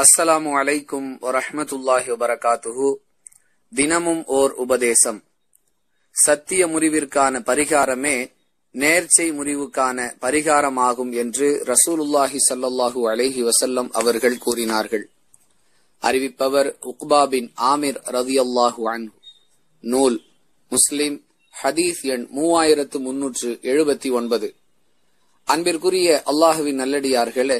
அஸ்ஸலாமு அலைக்கும் வரஹமத்துல்லாஹி வபரகாத்துஹு தினமும் ஓர் உபதேசம் சத்திய முறிவிற்கான பரிகாரமே நேர்ச்சை முறிவுக்கான பரிகாரமாகும் என்று ரசூலுல்லாஹி சல்லாஹூ அலைஹி வசல்லம் அவர்கள் கூறினார்கள் அறிவிப்பவர் உக்பா பின் ஆமிர் ரதி அல்லாஹு அன்ஹு நூல் முஸ்லிம் ஹதீஸ் எண் மூவாயிரத்து முன்னூற்று எழுபத்தி ஒன்பது அன்பிற்குரிய அல்லாஹுவின் நல்லடியார்களே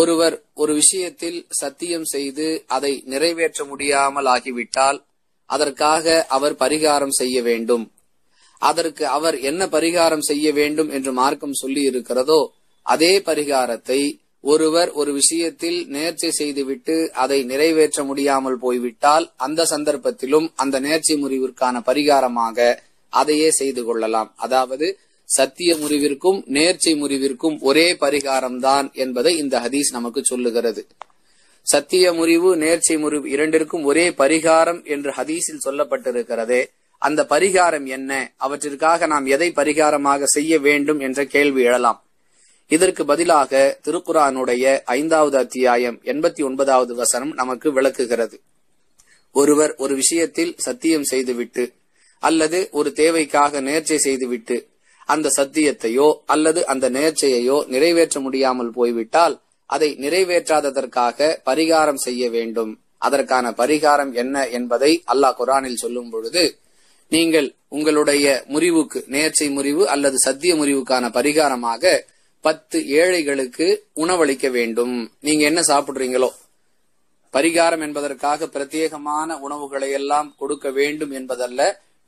ஒருவர் ஒரு விஷயத்தில் சத்தியம் செய்து அதை நிறைவேற்ற முடியாமல் ஆகிவிட்டால் அதற்காக அவர் பரிகாரம் செய்ய வேண்டும் அதற்கு அவர் என்ன பரிகாரம் செய்ய வேண்டும் என்று மார்க்கம் சொல்லி இருக்கிறதோ அதே பரிகாரத்தை ஒருவர் ஒரு விஷயத்தில் நேர்ச்சி செய்துவிட்டு அதை நிறைவேற்ற முடியாமல் போய்விட்டால் அந்த சந்தர்ப்பத்திலும் அந்த நேர்ச்சி முறிவிற்கான பரிகாரமாக அதையே செய்து கொள்ளலாம் அதாவது சத்திய முறிவிற்கும் நேர்ச்சை முறிவிற்கும் ஒரே பரிகாரம் தான் என்பதை இந்த ஹதீஸ் நமக்கு சொல்லுகிறது சத்திய முறிவு நேர்ச்சை முறிவு இரண்டிற்கும் ஒரே பரிகாரம் என்று ஹதீஸில் சொல்லப்பட்டிருக்கிறதே அந்த பரிகாரம் என்ன அவற்றிற்காக நாம் எதை பரிகாரமாக செய்ய வேண்டும் என்ற கேள்வி எழலாம் இதற்கு பதிலாக திருக்குறானுடைய ஐந்தாவது அத்தியாயம் எண்பத்தி ஒன்பதாவது வசனம் நமக்கு விளக்குகிறது ஒருவர் ஒரு விஷயத்தில் சத்தியம் செய்துவிட்டு அல்லது ஒரு தேவைக்காக நேர்ச்சை செய்துவிட்டு அந்த சத்தியத்தையோ அல்லது அந்த நேர்ச்சையையோ நிறைவேற்ற முடியாமல் போய்விட்டால் அதை நிறைவேற்றாததற்காக பரிகாரம் செய்ய வேண்டும் அதற்கான பரிகாரம் என்ன என்பதை அல்லாஹ் குரானில் சொல்லும் பொழுது நீங்கள் உங்களுடைய முறிவுக்கு நேர்ச்சை முறிவு அல்லது சத்திய முறிவுக்கான பரிகாரமாக பத்து ஏழைகளுக்கு உணவளிக்க வேண்டும் நீங்க என்ன சாப்பிடுறீங்களோ பரிகாரம் என்பதற்காக பிரத்யேகமான உணவுகளை எல்லாம் கொடுக்க வேண்டும் என்பதல்ல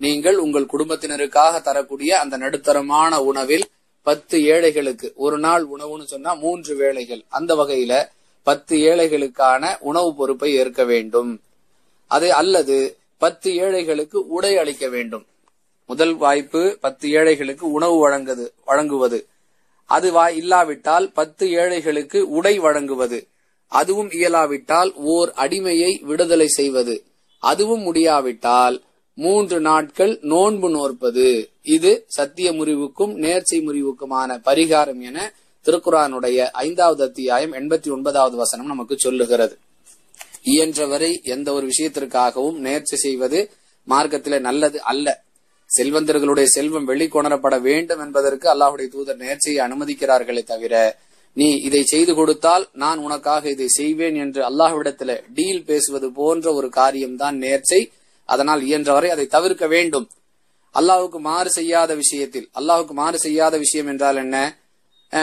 நீங்கள் உங்கள் குடும்பத்தினருக்காக தரக்கூடிய அந்த நடுத்தரமான உணவில் பத்து ஏழைகளுக்கு ஒரு நாள் உணவுன்னு சொன்னா மூன்று வேளைகள் அந்த வகையில பத்து ஏழைகளுக்கான உணவு பொறுப்பை ஏற்க வேண்டும் அது அல்லது பத்து ஏழைகளுக்கு உடை அளிக்க வேண்டும் முதல் வாய்ப்பு பத்து ஏழைகளுக்கு உணவு வழங்குது வழங்குவது அது வாய் இல்லாவிட்டால் பத்து ஏழைகளுக்கு உடை வழங்குவது அதுவும் இயலாவிட்டால் ஓர் அடிமையை விடுதலை செய்வது அதுவும் முடியாவிட்டால் மூன்று நாட்கள் நோன்பு நோற்பது இது சத்திய முறிவுக்கும் நேர்ச்சை முறிவுக்குமான பரிகாரம் என திருக்குறானுடைய ஐந்தாவது அத்தியாயம் எண்பத்தி ஒன்பதாவது வசனம் நமக்கு சொல்லுகிறது இயன்றவரை எந்த ஒரு விஷயத்திற்காகவும் நேர்ச்சி செய்வது மார்க்கத்திலே நல்லது அல்ல செல்வந்தர்களுடைய செல்வம் வெளிக்கொணரப்பட வேண்டும் என்பதற்கு அல்லாஹுடைய தூதர் நேர்ச்சியை அனுமதிக்கிறார்களே தவிர நீ இதை செய்து கொடுத்தால் நான் உனக்காக இதை செய்வேன் என்று அல்லாஹ்விடத்துல டீல் பேசுவது போன்ற ஒரு காரியம்தான் நேர்ச்சை அதனால் இயன்றவரை அதை தவிர்க்க வேண்டும் அல்லாவுக்கு மாறு செய்யாத விஷயத்தில் அல்லாவுக்கு மாறு செய்யாத விஷயம் என்றால் என்ன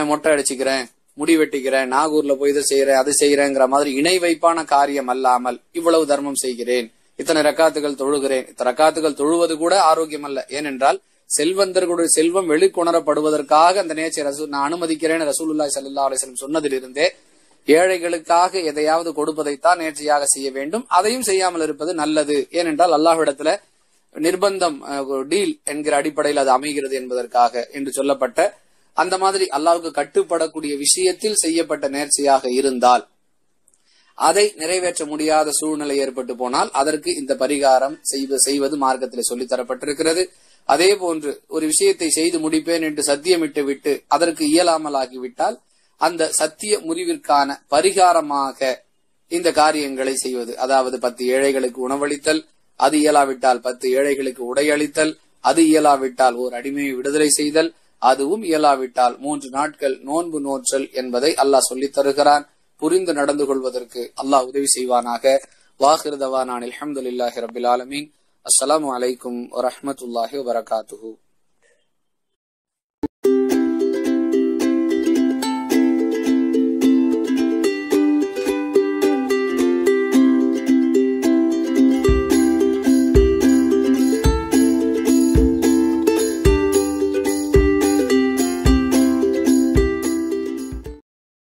மொட்டை அடிச்சுக்கிறேன் முடி வெட்டிக்கிறேன் நாகூர்ல போய் இதை செய்யறேன் அதை செய்யறேங்கிற மாதிரி இணை வைப்பான காரியம் அல்லாமல் இவ்வளவு தர்மம் செய்கிறேன் இத்தனை ரக்காத்துகள் தொழுகிறேன் இத்தனை ரக்காத்துகள் தொழுவது கூட ஆரோக்கியம் அல்ல ஏனென்றால் செல்வந்தர்களுடைய செல்வம் வெளிக்கொணரப்படுவதற்காக அந்த நேச்சை ரசூல் நான் அனுமதிக்கிறேன் ரசூலுல்லாய் சல்லா அலிஸ்லம் சொன்னதிலிருந்தே ஏழைகளுக்காக எதையாவது கொடுப்பதைத்தான் நேர்ச்சியாக செய்ய வேண்டும் அதையும் செய்யாமல் இருப்பது நல்லது ஏனென்றால் அல்லாஹ்விடத்துல நிர்பந்தம் டீல் என்கிற அடிப்படையில் அது அமைகிறது என்பதற்காக என்று சொல்லப்பட்ட அந்த மாதிரி அல்லாவுக்கு கட்டுப்படக்கூடிய விஷயத்தில் செய்யப்பட்ட நேர்ச்சியாக இருந்தால் அதை நிறைவேற்ற முடியாத சூழ்நிலை ஏற்பட்டு போனால் அதற்கு இந்த பரிகாரம் செய்வது மார்க்கத்தில் சொல்லி தரப்பட்டிருக்கிறது அதே போன்று ஒரு விஷயத்தை செய்து முடிப்பேன் என்று சத்தியமிட்டு விட்டு அதற்கு இயலாமல் ஆகிவிட்டால் அந்த சத்திய முறிவிற்கான பரிகாரமாக இந்த காரியங்களை செய்வது அதாவது பத்து ஏழைகளுக்கு உணவளித்தல் அது இயலாவிட்டால் பத்து ஏழைகளுக்கு உடையளித்தல் அது இயலாவிட்டால் ஓர் அடிமையை விடுதலை செய்தல் அதுவும் இயலாவிட்டால் மூன்று நாட்கள் நோன்பு நோற்றல் என்பதை அல்லாஹ் சொல்லித் தருகிறான் புரிந்து நடந்து கொள்வதற்கு அல்லாஹ் உதவி செய்வானாக வாஹிருதவானான் அலமதுல்லாஹி ரபில் ஆலமீன் அஸ்லாம் வலைக்கும் வரமத்துல்லாஹி வரகாத்துஹூ